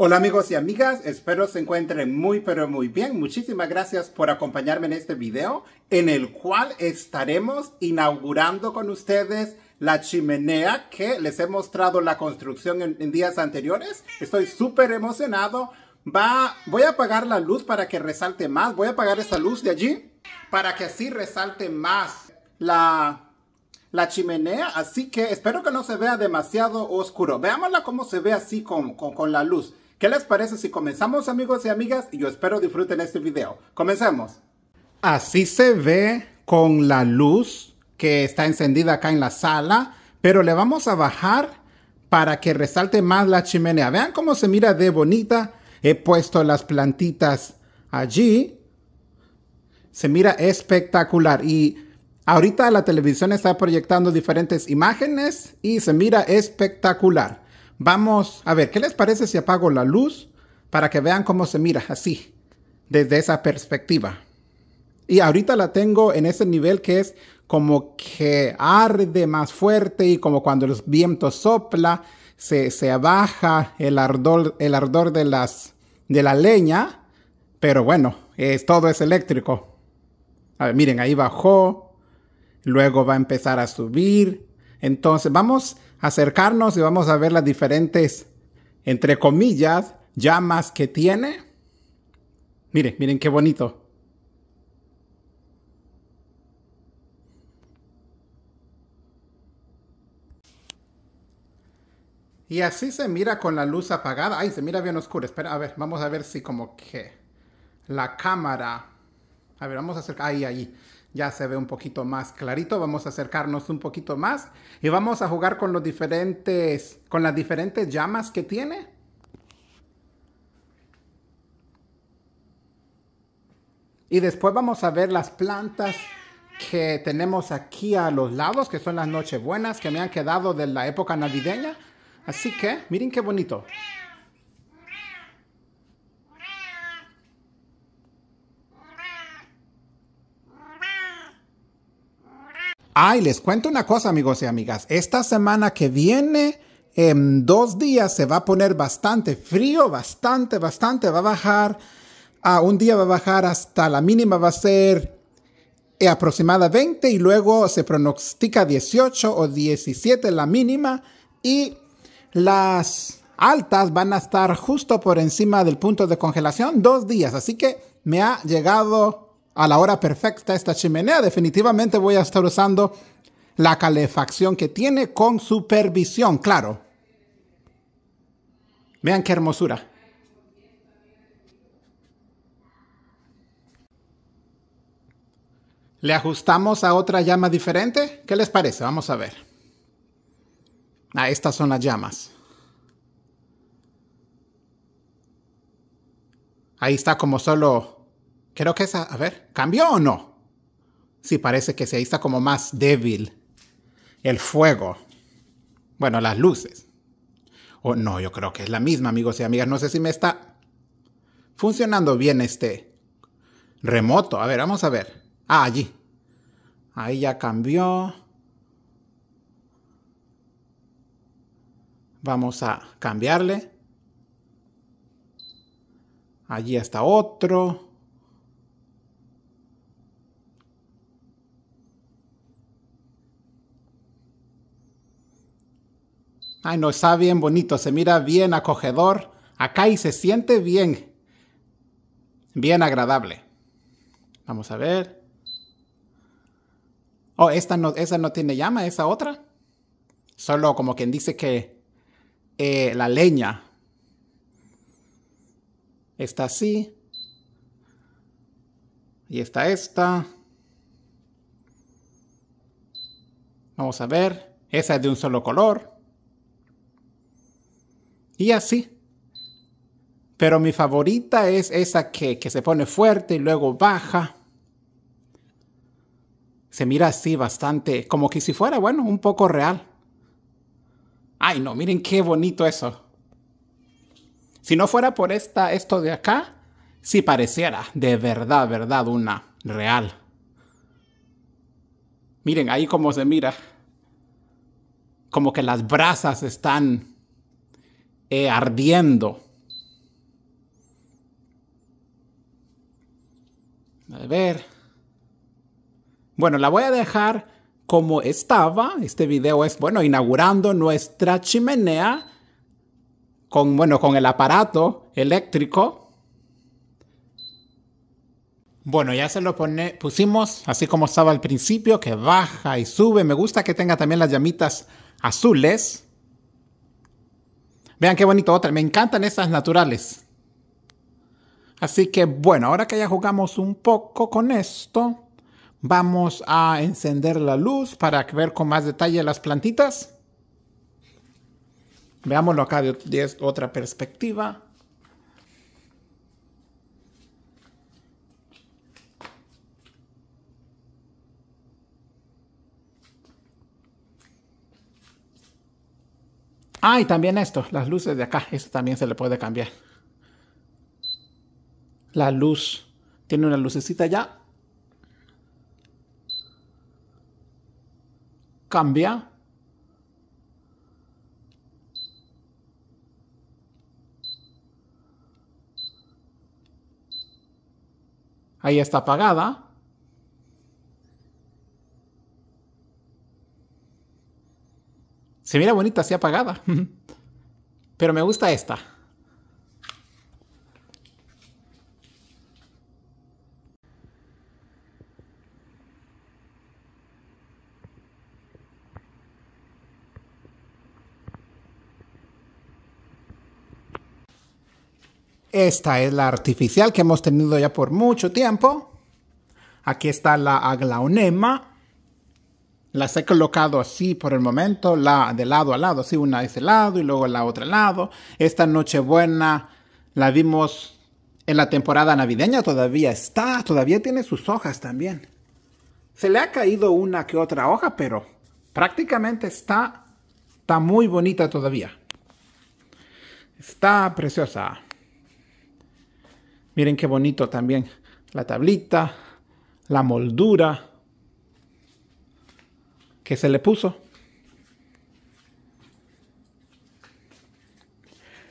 Hola amigos y amigas, espero se encuentren muy pero muy bien. Muchísimas gracias por acompañarme en este video en el cual estaremos inaugurando con ustedes la chimenea que les he mostrado la construcción en, días anteriores. Estoy súper emocionado. Va, voy a apagar la luz para que resalte más. Voy a apagar esa luz de allí para que así resalte más la, chimenea, así que espero que no se vea demasiado oscuro. Veámosla cómo se ve así con la luz. ¿Qué les parece si comenzamos amigos y amigas? Y Yo espero disfruten este video. Comencemos. Así se ve con la luz que está encendida acá en la sala, pero le vamos a bajar para que resalte más la chimenea. Vean cómo se mira de bonita. He puesto las plantitas allí. Se mira espectacular y ahorita la televisión está proyectando diferentes imágenes y se mira espectacular. Vamos a ver, ¿qué les parece si apago la luz para que vean cómo se mira así, desde esa perspectiva? Y ahorita la tengo en ese nivel que es como que arde más fuerte y como cuando los vientos sopla, se, se abaja el ardor, el ardor de, las, de la leña, pero bueno, es, todo es eléctrico. A ver, miren, ahí bajó, luego va a empezar a subir, entonces vamos a acercarnos y vamos a ver las diferentes, entre comillas, llamas que tiene. Miren, miren qué bonito. Y así se mira con la luz apagada. Ay, se mira bien oscuro. Espera, a ver, vamos a ver si como que la cámara. A ver, vamos a acercar. Ahí, ahí ya se ve un poquito más clarito. Vamos a acercarnos un poquito más y vamos a jugar con los diferentes, con las diferentes llamas que tiene. Y después vamos a ver las plantas que tenemos aquí a los lados, que son las nochebuenas que me han quedado de la época navideña. Así que, miren qué bonito. Ay, les cuento una cosa, amigos y amigas. Esta semana que viene, en dos días, se va a poner bastante frío, bastante, bastante. Va a bajar, a un día va a bajar hasta la mínima, va a ser eh, aproximadamente 20 y luego se pronostica 18 o 17 la mínima y las altas van a estar justo por encima del punto de congelación dos días. Así que me ha llegado a la hora perfecta esta chimenea. Definitivamente voy a estar usando la calefacción que tiene con supervisión, claro. Vean qué hermosura. ¿Le ajustamos a otra llama diferente? ¿Qué les parece? Vamos a ver. Ah, estas son las llamas. Ahí está como solo Creo que esa, a ver, ¿cambió o no? Sí, parece que se está como más débil el fuego. Bueno, las luces. O no, yo creo que es la misma, amigos y amigas. No sé si me está funcionando bien este remoto. A ver, vamos a ver. Ah, allí. Ahí ya cambió. Vamos a cambiarle. Allí está otro. Ay, no, está bien bonito, se mira bien acogedor acá y se siente bien, bien agradable. Vamos a ver. Oh, esta no, esa no tiene llama, esa otra. Solo como quien dice que eh, la leña está así. Y está esta. Vamos a ver. Esa es de un solo color. Y así. Pero mi favorita es esa que, se pone fuerte y luego baja. Se mira así bastante, como que si fuera, bueno, un poco real. Ay, no, miren qué bonito eso. Si no fuera por esta, esto de acá, sí pareciera de verdad, verdad, una real. Miren ahí cómo se mira. Como que las brasas están eh, ardiendo. A ver. Bueno, la voy a dejar como estaba. Este video es, bueno, inaugurando nuestra chimenea con, bueno, con el aparato eléctrico. Bueno, ya se lo pone, pusimos así como estaba al principio, que baja y sube. Me gusta que tenga también las llamitas azules. Vean qué bonito otra. Me encantan estas naturales. Así que bueno, ahora que ya jugamos un poco con esto, vamos a encender la luz para ver con más detalle las plantitas. Veámoslo acá de otra perspectiva. Ah, y también esto, las luces de acá, esto también se le puede cambiar. La luz, tiene una lucecita ya. Cambia. Ahí está apagada. Se mira bonita así apagada. Pero me gusta esta. Esta es la artificial que hemos tenido ya por mucho tiempo. Aquí está la aglaonema. Las he colocado así por el momento, la, de lado a lado, así una de ese lado y luego la otra lado. Esta Nochebuena la vimos en la temporada navideña, todavía está, todavía tiene sus hojas también. Se le ha caído una que otra hoja, pero prácticamente está, está muy bonita todavía. Está preciosa. Miren qué bonito también la tablita, la moldura que se le puso.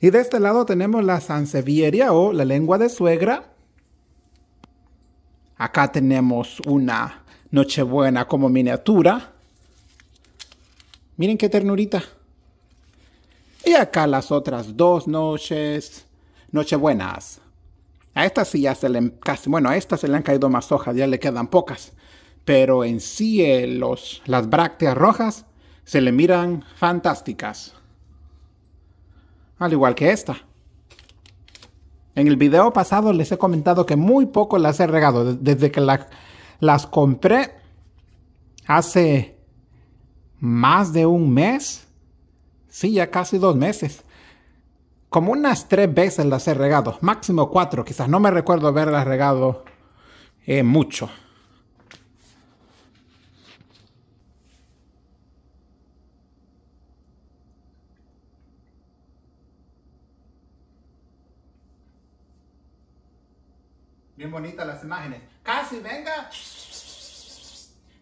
Y de este lado tenemos la sansevieria o la lengua de suegra. Acá tenemos una Nochebuena como miniatura. Miren qué ternurita. Y acá las otras dos noches, Nochebuenas. A estas sí ya se le, casi, bueno, a esta se le han caído más hojas, ya le quedan pocas pero en sí eh, las brácteas rojas se le miran fantásticas. Al igual que esta. En el video pasado les he comentado que muy poco las he regado. Desde que las compré hace más de un mes. Sí, ya casi dos meses. Como unas tres veces las he regado. Máximo cuatro. Quizás no me recuerdo haberlas regado eh, mucho. Bien bonitas las imágenes. Casi, venga.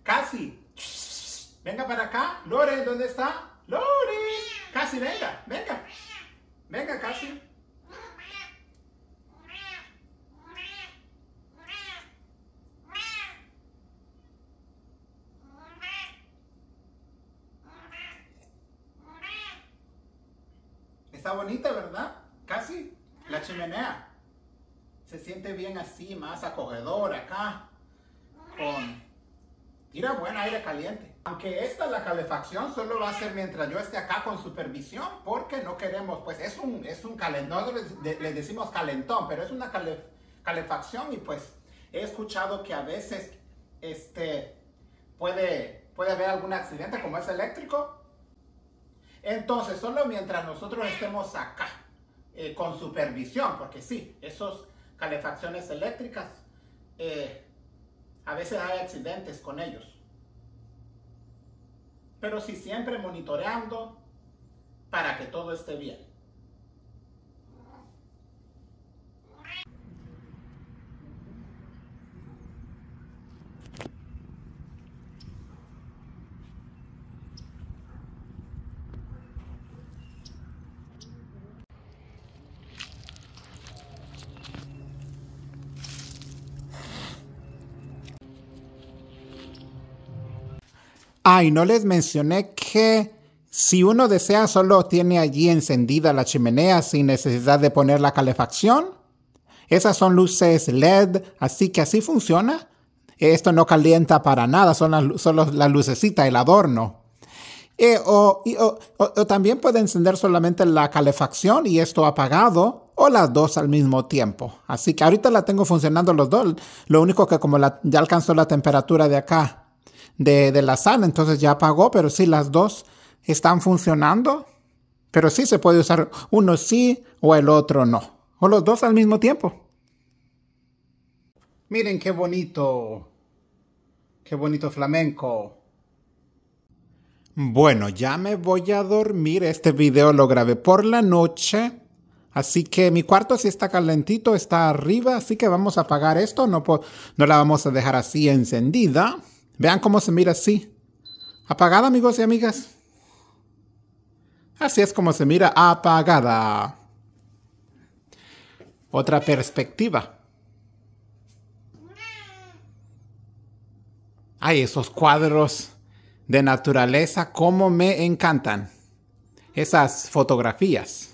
Casi. Venga para acá. Lore, ¿dónde está? Lore. Casi, venga, venga. Venga, casi. Está bonita, ¿verdad? Casi. La chimenea se siente bien así, más acogedor acá, con, tira buen aire caliente. Aunque esta, la calefacción, solo va a ser mientras yo esté acá con supervisión, porque no queremos, pues es un, es un calentón, les le, decimos calentón, pero es una calefacción y pues he escuchado que a veces, este, puede, puede haber algún accidente como es eléctrico. Entonces, solo mientras nosotros estemos acá, eh, con supervisión, porque sí, esos calefacciones eléctricas, eh, a veces hay accidentes con ellos. Pero si siempre monitoreando para que todo esté bien. Ah, no les mencioné que si uno desea solo tiene allí encendida la chimenea sin necesidad de poner la calefacción. Esas son luces LED, así que así funciona. Esto no calienta para nada, son solo la lucecita, el adorno. Eh, o, también puede encender solamente la calefacción y esto apagado, o las dos al mismo tiempo. Así que ahorita la tengo funcionando los dos. Lo único que como ya alcanzó la temperatura de acá de, la sala, entonces ya apagó, pero si las dos están funcionando, pero si se puede usar uno sí o el otro no, o los dos al mismo tiempo. Miren qué bonito, qué bonito flamenco. Bueno, ya me voy a dormir. Este video lo grabé por la noche. Así que mi cuarto sí está calentito, está arriba. Así que vamos a apagar esto. No, no la vamos a dejar así encendida. Vean cómo se mira así. Apagada, amigos y amigas. Así es como se mira apagada. Otra perspectiva. Ay, esos cuadros de naturaleza, cómo me encantan. Esas fotografías.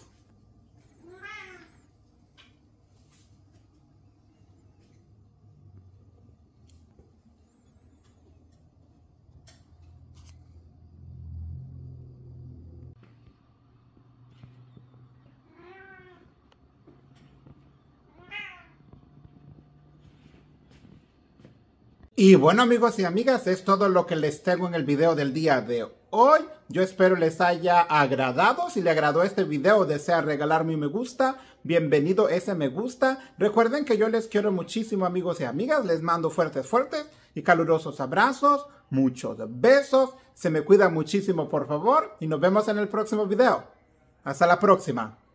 Y bueno amigos y amigas, es todo lo que les tengo en el video del día de hoy. Yo espero les haya agradado. Si le agradó este video, desea regalarme un me gusta. Bienvenido ese me gusta. Recuerden que yo les quiero muchísimo amigos y amigas. Les mando fuertes, fuertes y calurosos abrazos. Muchos besos. Se me cuida muchísimo por favor. Y nos vemos en el próximo video. Hasta la próxima.